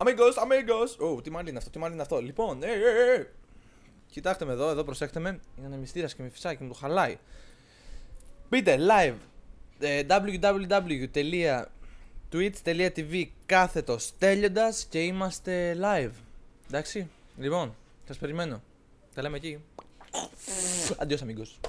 Αμίγκος, αμίγκος. Ω, τι μα είναι αυτό, τι μαλλί είναι αυτό. Λοιπόν, ε, ε, ε, ε, Κοιτάξτε με εδώ, εδώ προσέχτε με. Είναι ένα μυστήρας και με φυσάκι μου το χαλάει. πείτε live www.twitch.tv κάθετο τέλειοντα και είμαστε live. Εντάξει, λοιπόν, σας περιμένω. Τα λέμε εκεί. Αντίο, αμίγκος.